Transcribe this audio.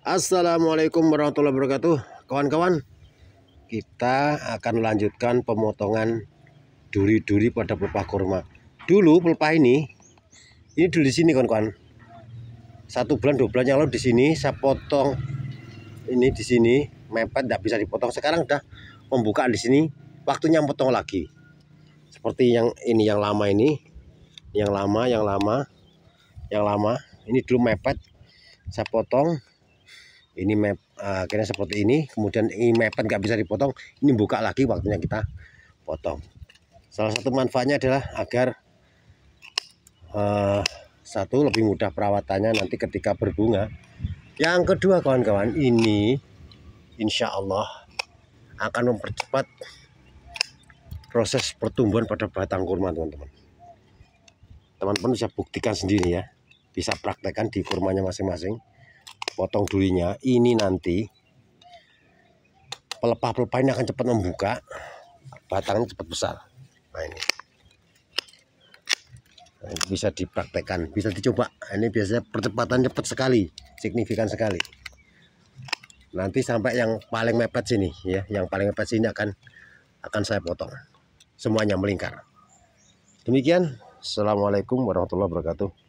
Assalamualaikum warahmatullahi wabarakatuh Kawan-kawan Kita akan lanjutkan pemotongan Duri-duri pada pelepah kurma Dulu pelepah ini Ini dulu di sini kawan-kawan Satu bulan dua bulan yang lalu di sini Saya potong Ini di sini mepet tidak bisa dipotong Sekarang udah membuka di sini Waktunya potong lagi Seperti yang ini yang lama ini Yang lama yang lama Yang lama Ini dulu mepet Saya potong ini map eh, akhirnya seperti ini kemudian ini mepet nggak bisa dipotong ini buka lagi waktunya kita potong salah satu manfaatnya adalah agar uh, satu lebih mudah perawatannya nanti ketika berbunga yang kedua kawan-kawan ini insya Allah akan mempercepat proses pertumbuhan pada batang kurma teman-teman teman-teman bisa buktikan sendiri ya bisa praktekkan di kurmanya masing-masing potong durinya ini nanti pelepah-pelepah ini akan cepat membuka batangnya cepat besar nah, nah ini bisa dipraktekkan bisa dicoba ini biasanya percepatan cepat sekali signifikan sekali nanti sampai yang paling mepet sini ya yang paling mepet sini akan akan saya potong semuanya melingkar demikian Assalamualaikum warahmatullahi wabarakatuh